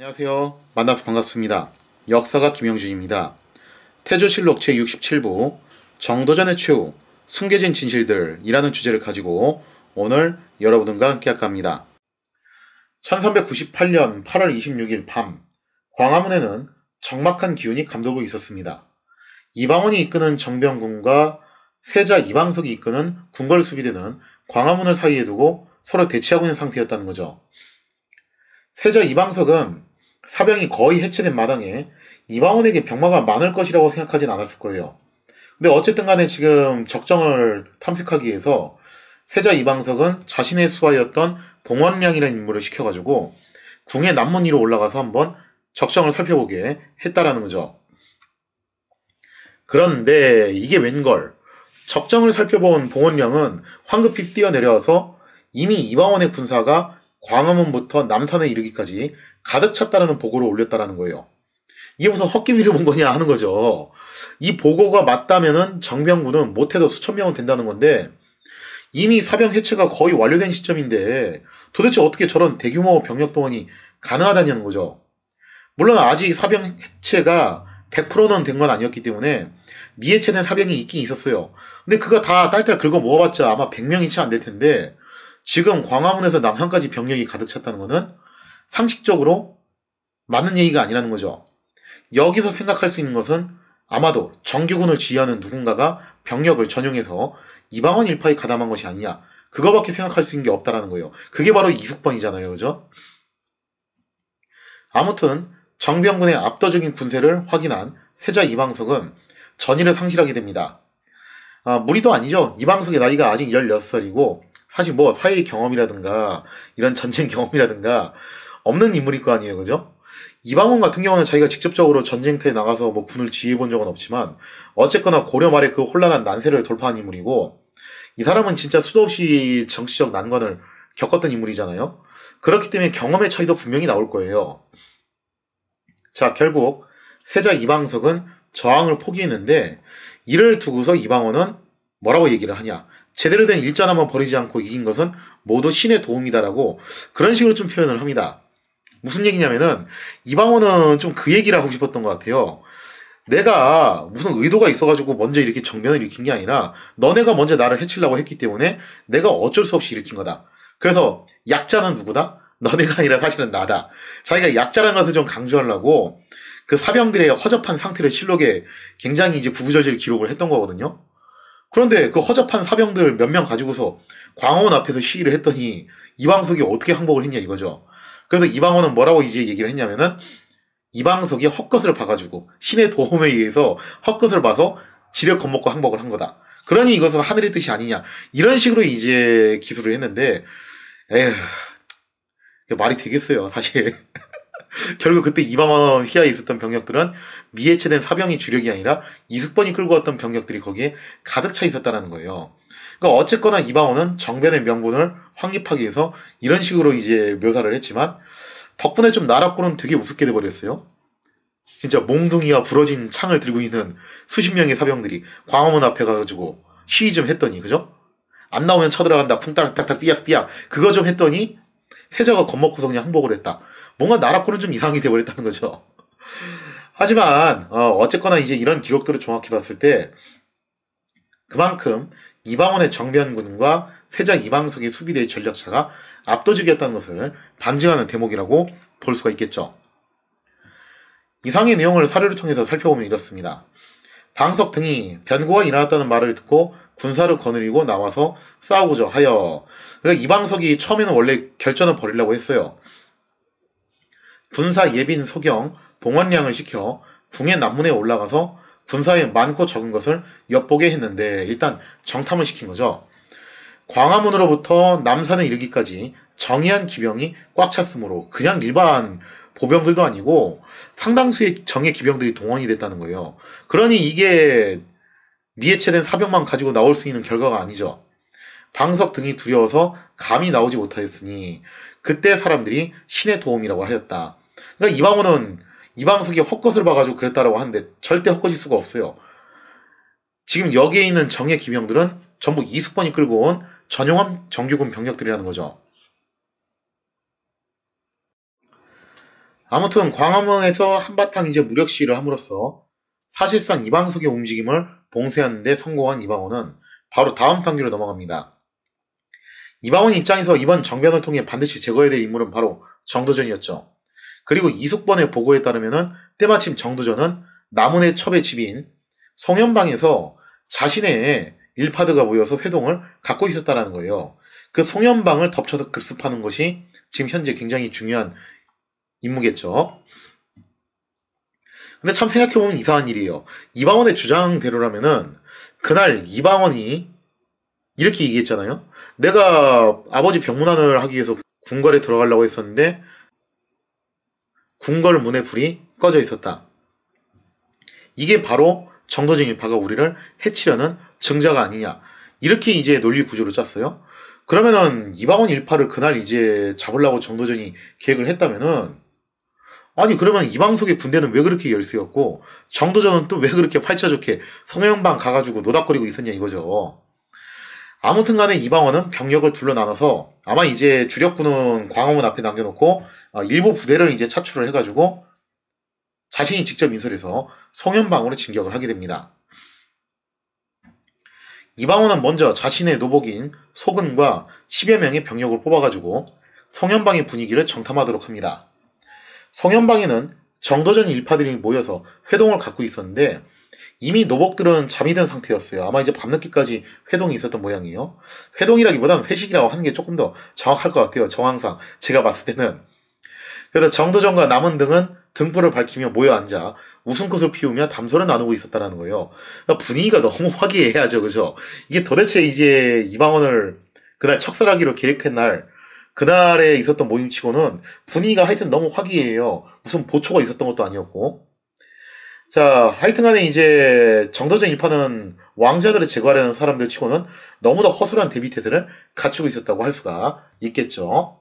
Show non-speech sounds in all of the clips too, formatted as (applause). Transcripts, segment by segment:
안녕하세요. 만나서 반갑습니다. 역사가 김영준입니다. 태조실록 제67부 정도전의 최후 숨겨진 진실들이라는 주제를 가지고 오늘 여러분과 함께 할까 합니다. 1398년 8월 26일 밤 광화문에는 적막한 기운이 감돌고 있었습니다. 이방원이 이끄는 정병군과 세자 이방석이 이끄는 궁궐 수비대는 광화문을 사이에 두고 서로 대치하고 있는 상태였다는 거죠. 세자 이방석은 사병이 거의 해체된 마당에 이방원에게 병마가 많을 것이라고 생각하진 않았을 거예요. 근데 어쨌든 간에 지금 적정을 탐색하기 위해서 세자 이방석은 자신의 수하였던 봉원량이라는 인물을 시켜가지고 궁의 남문 위로 올라가서 한번 적정을 살펴보게 했다라는 거죠. 그런데 이게 웬걸 적정을 살펴본 봉원량은 황급히 뛰어내려와서 이미 이방원의 군사가 광화문부터 남산에 이르기까지 가득 찼다라는 보고를 올렸다라는 거예요. 이게 무슨 헛기미를 본 거냐 하는 거죠. 이 보고가 맞다면은 정병군은 못해도 수천 명은 된다는 건데 이미 사병 해체가 거의 완료된 시점인데 도대체 어떻게 저런 대규모 병력 동원이 가능하다는 냐 거죠. 물론 아직 사병 해체가 100%는 된 건 아니었기 때문에 미해체된 사병이 있긴 있었어요. 근데 그거 다 딸딸 긁어 모아봤자 아마 100명이 채 안 될 텐데 지금 광화문에서 남한까지 병력이 가득 찼다는 거는 상식적으로 맞는 얘기가 아니라는 거죠. 여기서 생각할 수 있는 것은 아마도 정규군을 지휘하는 누군가가 병력을 전용해서 이방원 일파에 가담한 것이 아니냐. 그거밖에 생각할 수 있는 게 없다라는 거예요. 그게 바로 이숙번이잖아요. 그죠? 아무튼 정병군의 압도적인 군세를 확인한 세자 이방석은 전의를 상실하게 됩니다. 아, 무리도 아니죠. 이방석의 나이가 아직 16살이고 사실 뭐 사회 경험이라든가 이런 전쟁 경험이라든가 없는 인물일 거 아니에요, 그죠? 이방원 같은 경우는 자기가 직접적으로 전쟁터에 나가서 뭐 군을 지휘해본 적은 없지만 어쨌거나 고려 말에 그 혼란한 난세를 돌파한 인물이고 이 사람은 진짜 수도 없이 정치적 난관을 겪었던 인물이잖아요. 그렇기 때문에 경험의 차이도 분명히 나올 거예요. 자, 결국 세자 이방석은 저항을 포기했는데 이를 두고서 이방원은 뭐라고 얘기를 하냐. 제대로 된 일전 한번 버리지 않고 이긴 것은 모두 신의 도움이다라고 그런 식으로 좀 표현을 합니다. 무슨 얘기냐면은 이방원은 좀 그 얘기를 하고 싶었던 것 같아요. 내가 무슨 의도가 있어가지고 먼저 이렇게 정면을 일으킨 게 아니라 너네가 먼저 나를 해치려고 했기 때문에 내가 어쩔 수 없이 일으킨 거다. 그래서 약자는 누구다? 너네가 아니라 사실은 나다. 자기가 약자란 것을 좀 강조하려고 그 사병들의 허접한 상태를 실록에 굉장히 이제 구구절절 기록을 했던 거거든요. 그런데 그 허접한 사병들 몇 명 가지고서 광화문 앞에서 시위를 했더니 이방석이 어떻게 항복을 했냐 이거죠. 그래서 이방원은 뭐라고 이제 얘기를 했냐면은 이방석이 헛것을 봐가지고 신의 도움에 의해서 헛것을 봐서 지레 겁먹고 항복을 한 거다. 그러니 이것은 하늘의 뜻이 아니냐. 이런 식으로 이제 기술을 했는데, 에휴, 말이 되겠어요, 사실. (laughs) 결국 그때 이방원 휘하에 있었던 병력들은 미해체된 사병이 주력이 아니라 이숙번이 끌고 왔던 병력들이 거기에 가득 차 있었다는 거예요. 그러니까 어쨌거나 이방원은 정변의 명분을 확립하기 위해서 이런 식으로 이제 묘사를 했지만 덕분에 좀 나락고는 되게 우습게 돼버렸어요. 진짜 몽둥이와 부러진 창을 들고 있는 수십 명의 사병들이 광화문 앞에 가가지고 시위 좀 했더니 그죠? 안 나오면 쳐들어간다 쿵따락딱딱 삐약삐약 그거 좀 했더니 세자가 겁먹고서 그냥 항복을 했다. 뭔가 나락고는 좀 이상하게 돼버렸다는 거죠. 하지만 어, 어쨌거나 이제 이런 기록들을 정확히 봤을 때 그만큼 이방원의 정변군과 세장 이방석의 수비대의 전력차가 압도적이었다는 것을 반증하는 대목이라고 볼 수가 있겠죠. 이상의 내용을 사례를 통해서 살펴보면 이렇습니다. 방석 등이 변고가 일어났다는 말을 듣고 군사를 거느리고 나와서 싸우고자 하여 그러니까 이방석이 처음에는 원래 결전을 벌이려고 했어요. 군사 예빈 소경 봉원량을 시켜 궁의 남문에 올라가서 군사에 많고 적은 것을 엿보게 했는데 일단 정탐을 시킨 거죠. 광화문으로부터 남산에 이르기까지 정의한 기병이 꽉 찼으므로 그냥 일반 보병들도 아니고 상당수의 정예 기병들이 동원이 됐다는 거예요. 그러니 이게 미해체된 사병만 가지고 나올 수 있는 결과가 아니죠. 방석 등이 두려워서 감이 나오지 못하였으니 그때 사람들이 신의 도움이라고 하였다. 그러니까 이방원은 이방석이 헛것을 봐가지고 그랬다라고 하는데 절대 헛것일 수가 없어요. 지금 여기에 있는 정예 기병들은 전부 이승권이 끌고 온 전용함 정규군 병력들이라는 거죠. 아무튼 광화문에서 한바탕 이제 무력 시위를 함으로써 사실상 이방석의 움직임을 봉쇄하는데 성공한 이방원은 바로 다음 단계로 넘어갑니다. 이방원 입장에서 이번 정변을 통해 반드시 제거해야 될 인물은 바로 정도전이었죠. 그리고 이숙번의 보고에 따르면은 때마침 정도전은 나문의 첩의 집인 성현방에서 자신의 일파드가 모여서 회동을 갖고 있었다라는 거예요. 그 송현방을 덮쳐서 급습하는 것이 지금 현재 굉장히 중요한 임무겠죠. 근데 참 생각해보면 이상한 일이에요. 이방원의 주장대로라면은 그날 이방원이 이렇게 얘기했잖아요. 내가 아버지 병문안을 하기 위해서 궁궐에 들어가려고 했었는데 궁궐 문의 불이 꺼져 있었다. 이게 바로 정도적 일파가 우리를 해치려는 증자가 아니냐. 이렇게 이제 논리 구조를 짰어요. 그러면은 이방원 일파를 그날 이제 잡으려고 정도전이 계획을 했다면은 아니 그러면 이방석의 군대는 왜 그렇게 열세였고 정도전은 또 왜 그렇게 팔차 좋게 성형방 가가지고 노닥거리고 있었냐 이거죠. 아무튼 간에 이방원은 병력을 둘러 나눠서 아마 이제 주력군은 광화문 앞에 남겨놓고 어, 일부 부대를 이제 차출을 해가지고 자신이 직접 인솔해서 송현방으로 진격을 하게 됩니다. 이방원은 먼저 자신의 노복인 소근과 10여 명의 병력을 뽑아가지고 성현방의 분위기를 정탐하도록 합니다. 성현방에는 정도전 일파들이 모여서 회동을 갖고 있었는데 이미 노복들은 잠이 든 상태였어요. 아마 이제 밤늦게까지 회동이 있었던 모양이에요. 회동이라기보다는 회식이라고 하는 게 조금 더 정확할 것 같아요. 정황상 제가 봤을 때는 그래서 정도전과 남은 등은 등불을 밝히며 모여 앉아 웃음꽃을 피우며 담소를 나누고 있었다는 거예요. 그러니까 분위기가 너무 (laughs) 화기애애하죠, 그죠? 이게 도대체 이제 이방원을 그날 척설하기로 계획한 날 그날에 있었던 모임치고는 분위기가 하여튼 너무 화기애애해요. 무슨 보초가 있었던 것도 아니었고. 자, 하여튼간에 이제 정도전 일파는 왕자들을 제거하려는 사람들 치고는 너무나 허술한 대비 태세를 갖추고 있었다고 할 수가 있겠죠.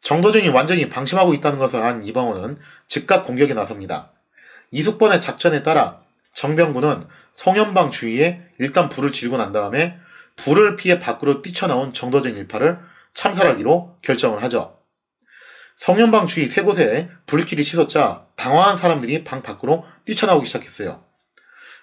정도전이 완전히 방심하고 있다는 것을 안 이방원은 즉각 공격에 나섭니다. 이숙번의 작전에 따라 정병군은 성현방 주위에 일단 불을 지르고 난 다음에 불을 피해 밖으로 뛰쳐나온 정도전 일파를 참살하기로 결정을 하죠. 성현방 주위 세 곳에 불길이 치솟자 당황한 사람들이 방 밖으로 뛰쳐나오기 시작했어요.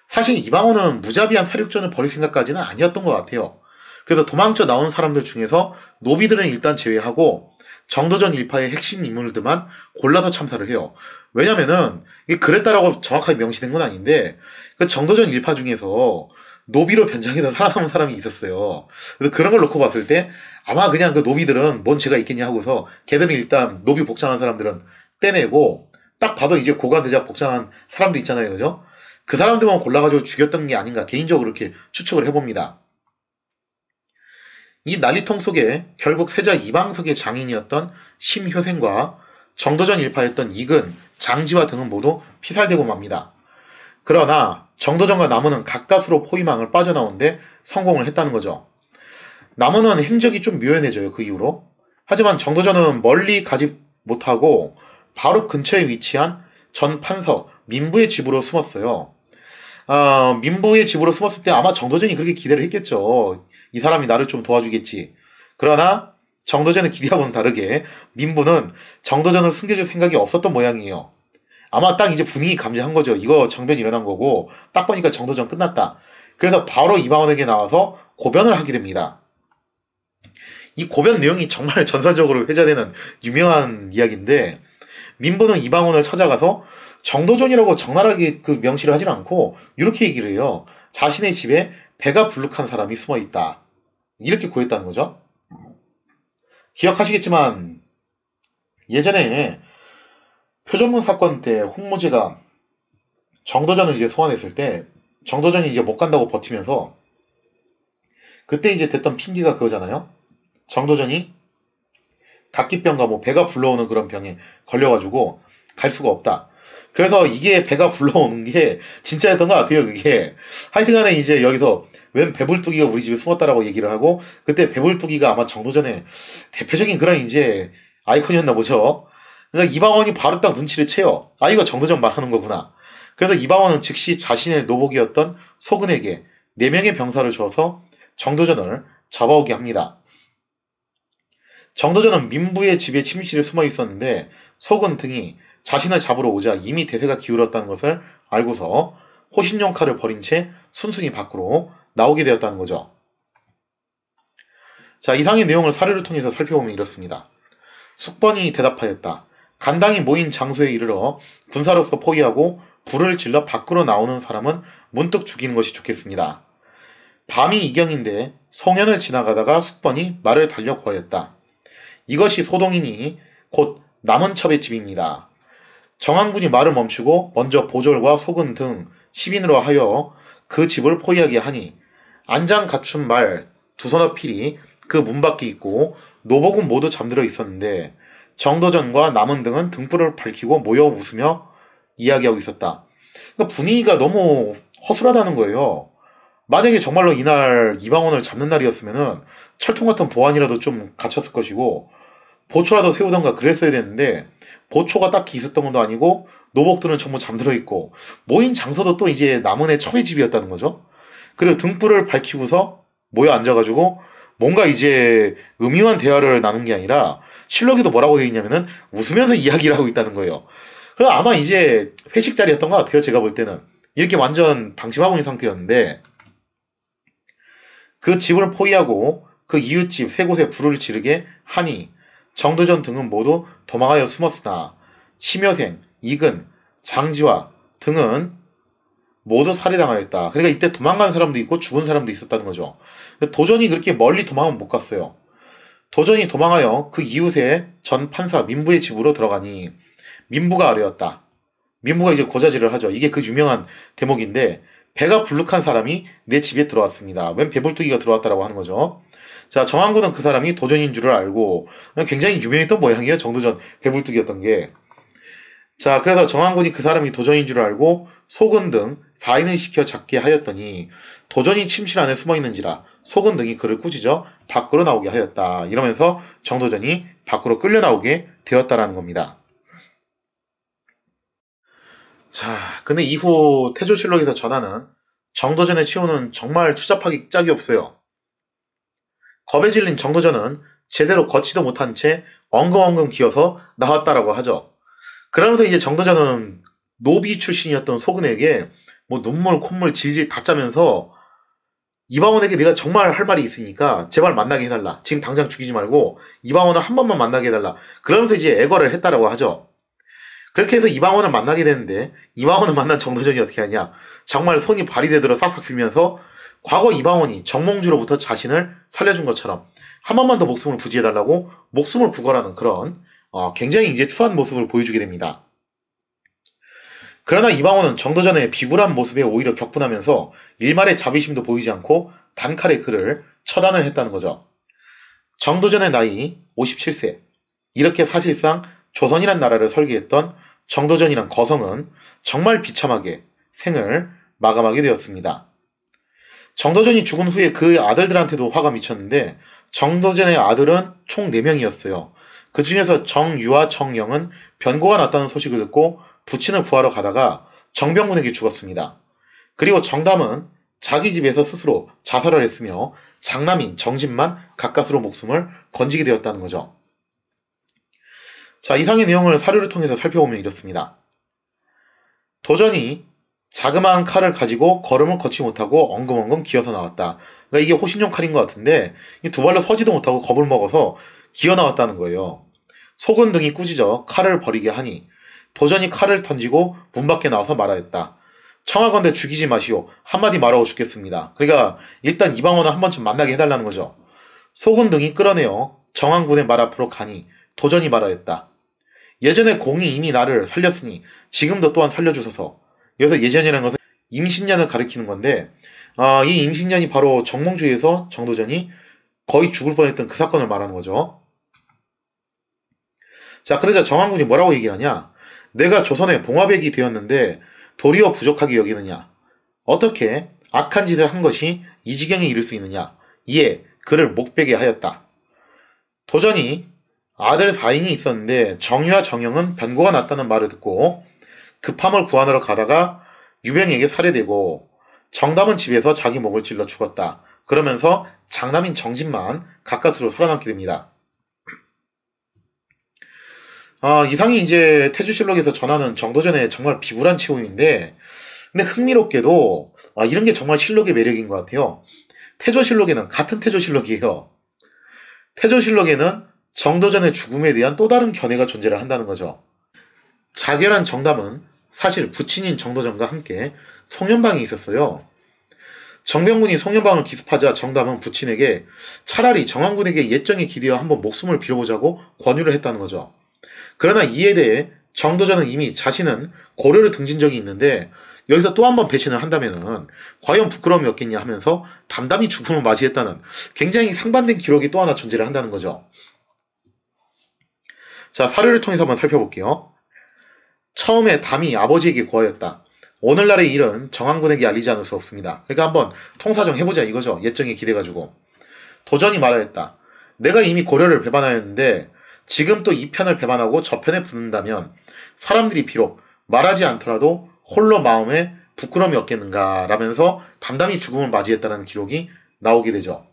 사실 이방원은 무자비한 사륙전을 벌일 생각까지는 아니었던 것 같아요. 그래서 도망쳐 나온 사람들 중에서 노비들은 일단 제외하고 정도전 일파의 핵심 인물들만 골라서 참사를 해요. 왜냐면은 그랬다라고 정확하게 명시된 건 아닌데 그 정도전 일파 중에서 노비로 변장해서 살아남은 사람이 있었어요. 그래서 그런 걸 놓고 봤을 때 아마 그냥 그 노비들은 뭔 죄가 있겠냐 하고서 걔들은 일단 노비 복장한 사람들은 빼내고 딱 봐도 이제 고관대자 복장한 사람도 있잖아요. 그죠? 그 사람들만 골라가지고 죽였던 게 아닌가 개인적으로 그렇게 추측을 해봅니다. 이 난리통 속에 결국 세자 이방석의 장인이었던 심효생과 정도전 일파였던 이근, 장지와 등은 모두 피살되고 맙니다. 그러나 정도전과 나무는 가까스로 포위망을 빠져나오는데 성공을 했다는 거죠. 나무는 행적이 좀 묘연해져요. 그 이후로. 하지만 정도전은 멀리 가지 못하고 바로 근처에 위치한 전 판서 민부의 집으로 숨었어요. 아, 민부의 집으로 숨었을 때 아마 정도전이 그렇게 기대를 했겠죠. 이 사람이 나를 좀 도와주겠지. 그러나 정도전의 기대하고는 다르게 민부는 정도전을 숨겨줄 생각이 없었던 모양이에요. 아마 딱 이제 분위기 감지한 거죠. 이거 정변이 일어난 거고 딱 보니까 정도전 끝났다. 그래서 바로 이방원에게 나와서 고변을 하게 됩니다. 이 고변 내용이 정말 (laughs) 전설적으로 회자되는 유명한 이야기인데 민부는 이방원을 찾아가서 정도전이라고 적나라하게 그 명시를 하진 않고 이렇게 얘기를 해요. 자신의 집에 배가 불룩한 사람이 숨어 있다. 이렇게 고했다는 거죠. 기억하시겠지만 예전에 표전문 사건 때 홍무지가 정도전을 이제 소환했을 때 정도전이 이제 못 간다고 버티면서 그때 이제 됐던 핑계가 그거잖아요. 정도전이 각기병과 뭐 배가 불러오는 그런 병에 걸려가지고 갈 수가 없다. 그래서 이게 배가 불러오는 게 진짜였던 것 같아요, 그게. 하여튼간에 이제 여기서 웬 배불뚝이가 우리 집에 숨었다라고 얘기를 하고 그때 배불뚝이가 아마 정도전의 대표적인 그런 이제 아이콘이었나 보죠. 그러니까 이방원이 바로 딱 눈치를 채요. 아 이거 정도전 말하는 거구나. 그래서 이방원은 즉시 자신의 노복이었던 소근에게 4명의 병사를 줘서 정도전을 잡아오게 합니다. 정도전은 민부의 집에 침실에 숨어 있었는데 소근 등이 자신을 잡으러 오자 이미 대세가 기울었다는 것을 알고서 호신용 칼을 버린 채 순순히 밖으로 나오게 되었다는 거죠. 자, 이상의 내용을 사례를 통해서 살펴보면 이렇습니다. 숙번이 대답하였다. 간당이 모인 장소에 이르러 군사로서 포위하고 불을 질러 밖으로 나오는 사람은 문득 죽이는 것이 좋겠습니다. 밤이 이경인데 송현을 지나가다가 숙번이 말을 달려 고하였다 이것이 소동이니 곧 남은 첩의 집입니다. 정한군이 말을 멈추고 먼저 보졸과 소근 등 시민으로 하여 그 집을 포위하게 하니 안장 갖춘 말 두서너 필이 그 문 밖에 있고 노복은 모두 잠들어 있었는데 정도전과 남은 등은 등불을 밝히고 모여 웃으며 이야기하고 있었다. 그러니까 분위기가 너무 허술하다는 거예요. 만약에 정말로 이날 이방원을 잡는 날이었으면 철통 같은 보안이라도 좀 갖췄을 것이고 보초라도 세우던가 그랬어야 되는데 보초가 딱히 있었던 것도 아니고 노복들은 전부 잠들어 있고 모인 장소도 또 이제 남은의 첩의 집이었다는 거죠. 그리고 등불을 밝히고서 모여 앉아가지고 뭔가 이제 음흉한 대화를 나눈 게 아니라 실록에도 뭐라고 되어 있냐면은 웃으면서 (laughs) 이야기를 하고 있다는 거예요. 그래 아마 이제 회식 자리였던 것 같아요. 제가 볼 때는 이렇게 완전 방심하고 있는 상태였는데 그 집을 포위하고 그 이웃집 세 곳에 불을 지르게 하니 정도전 등은 모두 도망하여 숨었으나 심여생, 이근, 장지화 등은 모두 살해당하였다. 그러니까 이때 도망간 사람도 있고 죽은 사람도 있었다는 거죠. 도전이 그렇게 멀리 도망은 못 갔어요. 도전이 도망하여 그 이웃의 전 판사 민부의 집으로 들어가니 민부가 아뢰었다. 민부가 이제 고자질을 하죠. 이게 그 유명한 대목인데 배가 불룩한 사람이 내 집에 들어왔습니다. 웬 배불뚝이가 들어왔다라고 하는 거죠. 자, 정한군은 그 사람이 도전인 줄을 알고 굉장히 유명했던 모양이에요. 정도전 배불뚝이었던 게. 자, 그래서 정한군이 그 사람이 도전인 줄 알고 소근 등사인을 시켜 잡게 하였더니 도전이 침실 안에 숨어 있는지라 소근 등이 그를 꾸짖어 밖으로 나오게 하였다. 이러면서 정도전이 밖으로 끌려 나오게 되었다라는 겁니다. 자, 근데 이후 태조실록에서 전하는 정도전의 치우는 정말 추잡하기 짝이 없어요. 겁에 질린 정도전은 제대로 걷지도 못한 채 엉금엉금 기어서 나왔다라고 하죠. 그러면서 이제 정도전은 노비 출신이었던 소근에게 뭐 눈물 콧물 질질 다 짜면서 이방원에게 내가 정말 할 말이 있으니까 제발 만나게 해달라. 지금 당장 죽이지 말고 이방원을 한 번만 만나게 해달라. 그러면서 이제 애거를 했다라고 하죠. 그렇게 해서 이방원을 만나게 되는데 이방원을 만난 정도전이 어떻게 하냐. 정말 손이 발이 되도록 싹싹 빌면서 과거 이방원이 정몽주로부터 자신을 살려준 것처럼 한 번만 더 목숨을 부지해달라고 목숨을 구걸하는 그런 어, 굉장히 이제 추한 모습을 보여주게 됩니다. 그러나 이방원은 정도전의 비굴한 모습에 오히려 격분하면서 일말의 자비심도 보이지 않고 단칼에 그를 처단을 했다는 거죠. 정도전의 나이 57세. 이렇게 사실상 조선이란 나라를 설계했던 정도전이란 거성은 정말 비참하게 생을 마감하게 되었습니다. 정도전이 죽은 후에 그 아들들한테도 화가 미쳤는데 정도전의 아들은 총 4명이었어요. 그 중에서 정유와 정영은 변고가 났다는 소식을 듣고 부친을 구하러 가다가 정병군에게 죽었습니다. 그리고 정담은 자기 집에서 스스로 자살을 했으며 장남인 정진만 가까스로 목숨을 건지게 되었다는 거죠. 자, 이상의 내용을 사료를 통해서 살펴보면 이렇습니다. 도전이 자그마한 칼을 가지고 걸음을 걷지 못하고 엉금엉금 기어서 나왔다. 그러니까 이게 호신용 칼인 것 같은데 두 발로 서지도 못하고 겁을 먹어서 기어 나왔다는 거예요. 속은 등이 꾸짖어 칼을 버리게 하니 도전히 칼을 던지고 문 밖에 나와서 말하였다. 청하건대 죽이지 마시오. 한마디 말하고 죽겠습니다. 그러니까 일단 이방원을 한 번쯤 만나게 해달라는 거죠. 소군 등이 끌어내어 정한군의 말 앞으로 가니 도전히 말하였다. 예전에 공이 이미 나를 살렸으니 지금도 또한 살려주소서. 여기서 예전이라는 것은 임신년을 가리키는 건데 아, 이 임신년이 바로 정몽주에서 정도전이 거의 죽을 뻔했던 그 사건을 말하는 거죠. 자, 그러자 정한군이 뭐라고 얘기를 하냐? 내가 조선의 봉화백이 되었는데 도리어 부족하게 여기느냐? 어떻게 악한 짓을 한 것이 이 지경에 이를 수 있느냐? 이에 그를 목베게 하였다. 도전이 아들 4인이 있었는데 정유와 정영은 변고가 났다는 말을 듣고 급함을 구하느라 가다가 유병에게 살해되고 정담은 집에서 자기 목을 찔러 죽었다. 그러면서 장남인 정진만 가까스로 살아남게 됩니다. 아, 이상이 이제 태주실록에서 전하는 정도전의 정말 비굴한 치고인데 근데 흥미롭게도 아, 이런 게 정말 실록의 매력인 것 같아요. 태조실록에는 같은 태조실록이에요. 태조실록에는 정도전의 죽음에 대한 또 다른 견해가 존재를 한다는 거죠. 자결한 정담은 사실 부친인 정도전과 함께 송현방에 있었어요. 정병군이 송현방을 기습하자 정담은 부친에게 차라리 정왕군에게 예정에 기대어 한번 목숨을 빌어보자고 권유를 했다는 거죠. 그러나 이에 대해 정도전은 이미 자신은 고려를 등진 적이 있는데 여기서 또 한 번 배신을 한다면은 과연 부끄러움이 없겠냐 하면서 담담히 죽음을 맞이했다는 굉장히 상반된 기록이 또 하나 존재를 한다는 거죠. 자, 사료를 통해서 한번 살펴볼게요. 처음에 담이 아버지에게 고하였다. 오늘날의 일은 정한군에게 알리지 않을 수 없습니다. 그러니까 한번 통사정 해보자 이거죠. 예정에 기대가지고. 도전이 말하였다. 내가 이미 고려를 배반하였는데 지금 또 이 편을 배반하고 저 편에 붙는다면 사람들이 비록 말하지 않더라도 홀로 마음에 부끄러움이 없겠는가 라면서 담담히 죽음을 맞이했다는 기록이 나오게 되죠.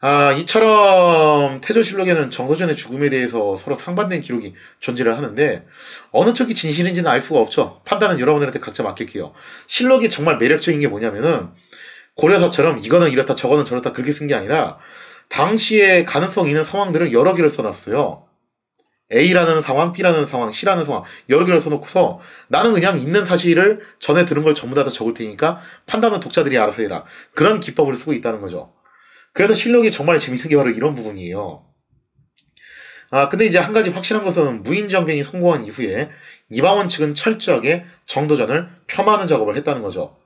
아, 이처럼 태조실록에는 정서전의 죽음에 대해서 서로 상반된 기록이 존재를 하는데 어느 쪽이 진실인지는 알 수가 없죠. 판단은 여러분들한테 각자 맡길게요. 실록이 정말 매력적인 게 뭐냐면은 고려사처럼 이거는 이렇다 저거는 저렇다 그렇게 쓴 게 아니라 당시에 가능성 있는 상황들을 여러 개를 써놨어요. A라는 상황, B라는 상황, C라는 상황 여러 개를 써놓고서 나는 그냥 있는 사실을 전해 들은 걸 전부 다, 다 적을 테니까 판단은 독자들이 알아서 해라. 그런 기법을 쓰고 있다는 거죠. 그래서 실력이 정말 재밌는 게 바로 이런 부분이에요. 아, 근데 이제 한 가지 확실한 것은 무인정변이 성공한 이후에 이방원 측은 철저하게 정도전을 폄하하는 작업을 했다는 거죠.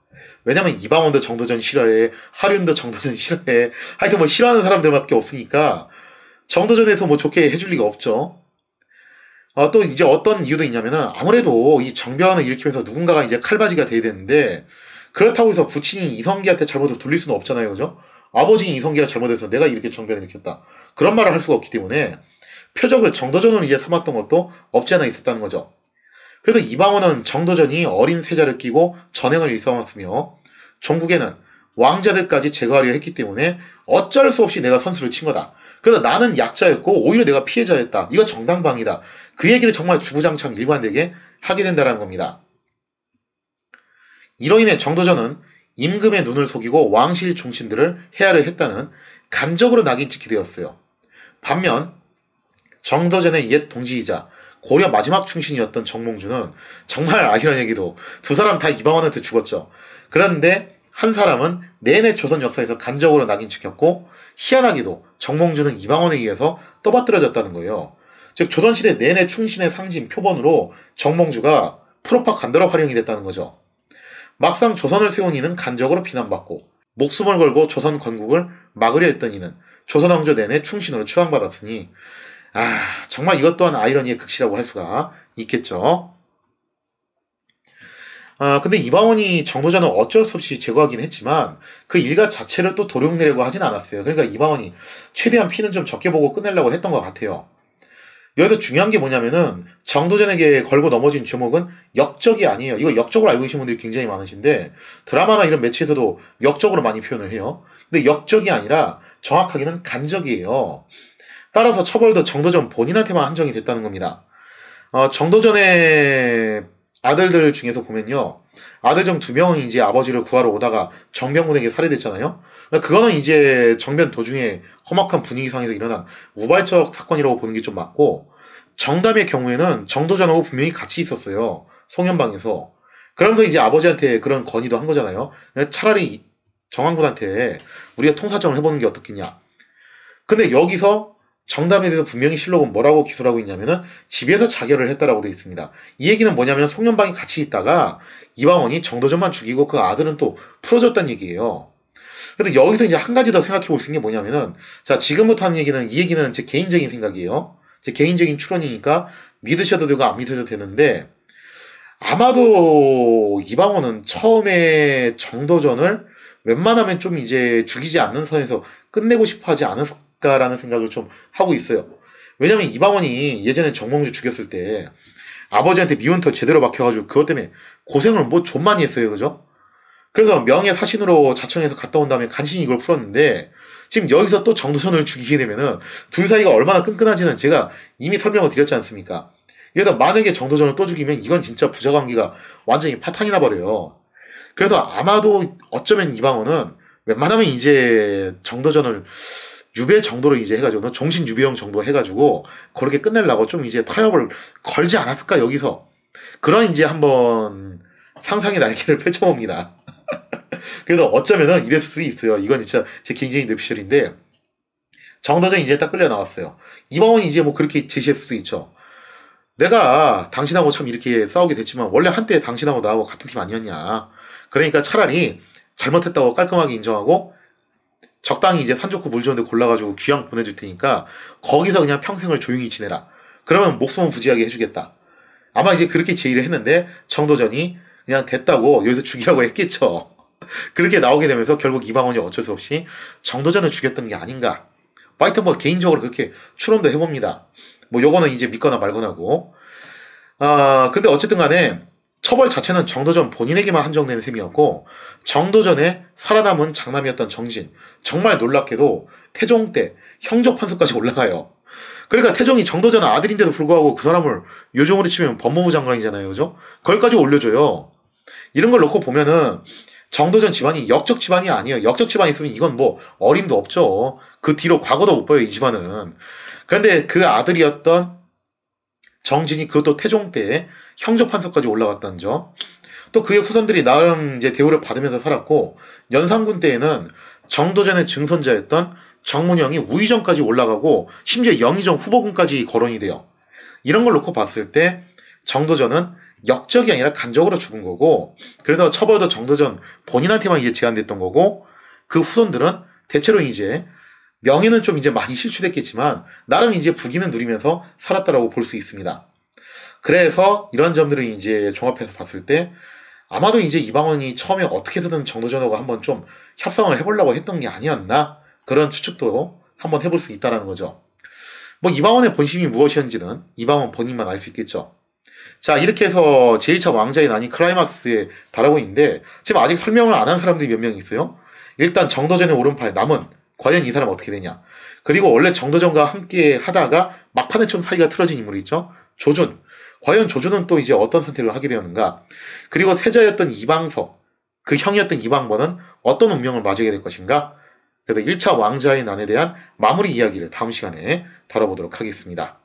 왜냐면 이방원도 정도전 싫어해. 하륜도 정도전 (laughs) 싫어해. 하여튼 뭐 싫어하는 사람들밖에 없으니까 정도전에서 뭐 좋게 해줄 리가 없죠. 어, 또 이제 어떤 이유도 있냐면은 아무래도 이 정변을 일으키면서 누군가가 이제 칼바지가 돼야 되는데 그렇다고 해서 부친이 이성기한테 잘못을 돌릴 수는 없잖아요. 그죠? 아버지 이성기가 잘못해서 내가 이렇게 정변을 일으켰다. 그런 말을 할 수가 없기 때문에 표적을 정도전으로 이제 삼았던 것도 없지 않아 있었다는 거죠. 그래서 이방원은 정도전이 어린 세자를 끼고 전횡을 일삼았으며 전국에는 왕자들까지 제거하려 했기 때문에 어쩔 수 없이 내가 선수를 친 거다. 그래서 나는 약자였고 오히려 내가 피해자였다. 이거 정당방위다. 그 얘기를 정말 주구장창 일관되게 하게 된다는 겁니다. 이로 인해 정도전은 임금의 눈을 속이고 왕실 종신들을 해야를 했다는 간적으로 낙인 찍게 되었어요. 반면 정도전의 옛 동지이자 고려 마지막 충신이었던 정몽주는 정말 아이런 얘기도 두 사람 다 이방원한테 죽었죠. 그런데 한 사람은 내내 조선 역사에서 간접으로 낙인 찍혔고 희한하기도 정몽주는 이방원에 의해서 떠받들어졌다는 거예요. 즉 조선시대 내내 충신의 상징 표본으로 정몽주가 프로파간다로 활용이 됐다는 거죠. 막상 조선을 세운 이는 간접으로 비난받고 목숨을 걸고 조선 건국을 막으려 했던 이는 조선 왕조 내내 충신으로 추앙받았으니 아, 정말 이것 또한 아이러니의 극치라고 할 수가 있겠죠. 아, 근데 이방원이 정도자는 어쩔 수 없이 제거하긴 했지만 그 일가 자체를 또 도륙내려고 하진 않았어요. 그러니까 이방원이 최대한 피는 좀 적게 보고 끝내려고 했던 것 같아요. 여기서 중요한 게 뭐냐면은 정도전에게 걸고 넘어진 주목은 역적이 아니에요. 이거 역적으로 알고 계신 분들이 굉장히 많으신데 드라마나 이런 매체에서도 역적으로 많이 표현을 해요. 근데 역적이 아니라 정확하게는 간적이에요. 따라서 처벌도 정도전 본인한테만 한정이 됐다는 겁니다. 어, 정도전의 아들들 중에서 보면요. 아들정 두 명은 이제 아버지를 구하러 오다가 정병군에게 살해됐잖아요. 그 그거는 이제 정변 도중에 험악한 분위기상에서 일어난 우발적 사건이라고 보는 게 좀 맞고 정담의 경우에는 정도전하고 분명히 같이 있었어요. 송현방에서. 그러면서 이제 아버지한테 그런 건의도 한 거잖아요. 차라리 정한군한테 우리가 통사정을 해보는 게 어떻겠냐. 근데 여기서 정답에 대해서 분명히 실록은 뭐라고 기술하고 있냐면은 집에서 자결을 했다라고 되어 있습니다. 이 얘기는 뭐냐면 송년방이 같이 있다가 이방원이 정도전만 죽이고 그 아들은 또 풀어줬다는 얘기예요. 그래데 여기서 이제 한 가지 더 생각해 볼 수 있는 게 뭐냐면은 자 지금부터 하는 얘기는 이 얘기는 제 개인적인 생각이에요. 제 개인적인 추론이니까 믿으셔도 되고 안 믿으셔도 되는데 아마도 이방원은 처음에 정도전을 웬만하면 좀 이제 죽이지 않는 선에서 끝내고 싶어 하지 않았을 않을까라는 생각을 좀 하고 있어요. 왜냐면 이방원이 예전에 정몽주 죽였을 때 아버지한테 미운털 제대로 박혀가지고 그것 때문에 고생을 뭐 좀 많이 했어요. 그죠? 그래서 명예 사신으로 자청해서 갔다 온 다음에 간신히 이걸 풀었는데 지금 여기서 또 정도선을 죽이게 되면은 둘 사이가 얼마나 끈끈한지는 제가 이미 설명을 드렸지 않습니까? 그래서 만약에 정도전을 또 죽이면 이건 진짜 부자 관계가 완전히 파탄이 나버려요. 그래서 아마도 어쩌면 이방원은 웬만하면 이제 정도전을 유배 정도로 이제 해가지고 정신 유배형 정도 해가지고 그렇게 끝내려고 좀 이제 타협을 걸지 않았을까 여기서 그런 이제 한번 상상의 날개를 (laughs) 펼쳐봅니다. (laughs) 그래서 어쩌면은 이랬을 수 있어요. 이건 진짜 제 개인적인 뇌피셜인데 정도전 이제 딱 끌려 나왔어요. 이방원이 이제 뭐 그렇게 제시했을 수도 있죠. 내가 당신하고 참 이렇게 싸우게 됐지만 원래 한때 당신하고 나하고 같은 팀 아니었냐. 그러니까 차라리 잘못했다고 깔끔하게 인정하고 적당히 이제 산 좋고 물 좋은데 골라가지고 귀향 보내줄 테니까 거기서 그냥 평생을 조용히 지내라. 그러면 목숨은 부지하게 해주겠다. 아마 이제 그렇게 제의를 했는데 정도전이 그냥 됐다고 여기서 죽이라고 했겠죠. (laughs) 그렇게 나오게 되면서 결국 이방원이 어쩔 수 없이 정도전을 죽였던 게 아닌가. 화이터뭐 개인적으로 그렇게 추론도 해봅니다. 뭐 요거는 이제 믿거나 말거나고. 아 근데 어쨌든 간에 처벌 자체는 정도전 본인에게만 한정된 셈이었고 정도전에 살아남은 장남이었던 정진 정말 놀랍게도 태종 때 형적 판서까지 올라가요. 그러니까 태종이 정도전 아들인데도 불구하고 그 사람을 요정으로 치면 법무부 장관이잖아요, 그죠? 그걸까지 올려줘요. 이런 걸 놓고 보면은 정도전 집안이 역적 집안이 아니에요. 역적 집안이 있으면 이건 뭐 어림도 없죠. 그 뒤로 과거도 못 봐요, 이 집안은. 그런데 그 아들이었던 정진이 그것도 태종 때 형적 판서까지 올라갔다는 점. 또 그의 후손들이 나름 이제 대우를 받으면서 살았고 연산군 때에는 정도전의 증선자였던 정문영이 우의정까지 올라가고 심지어 영의정 후보군까지 거론이 돼요. 이런 걸 놓고 봤을 때 정도전은 역적이 아니라 간적으로 죽은 거고 그래서 처벌도 정도전 본인한테만 이제 제한됐던 거고 그 후손들은 대체로 이제 명예는 좀 이제 많이 실추됐겠지만 나름 이제 부귀는 누리면서 살았다라고 볼 수 있습니다. 그래서 이런 점들을 이제 종합해서 봤을 때 아마도 이제 이방원이 처음에 어떻게 해서든 정도전하고 한번 좀 협상을 해보려고 했던 게 아니었나 그런 추측도 한번 해볼 수 있다라는 거죠. 뭐 이방원의 본심이 무엇이었는지는 이방원 본인만 알 수 있겠죠. 자 이렇게 해서 제1차 왕자의 난이 클라이막스에 달하고 있는데 지금 아직 설명을 안 한 사람들이 몇 명 있어요. 일단 정도전의 오른팔 남은 과연 이 사람 어떻게 되냐. 그리고 원래 정도전과 함께 하다가 막판에 좀 사이가 틀어진 인물이 있죠. 조준 과연 조조는 또 이제 어떤 선택을 하게 되었는가? 그리고 세자였던 이방석, 그 형이었던 이방번은 어떤 운명을 맞이하게 될 것인가? 그래서 1차 왕자의 난에 대한 마무리 이야기를 다음 시간에 다뤄보도록 하겠습니다.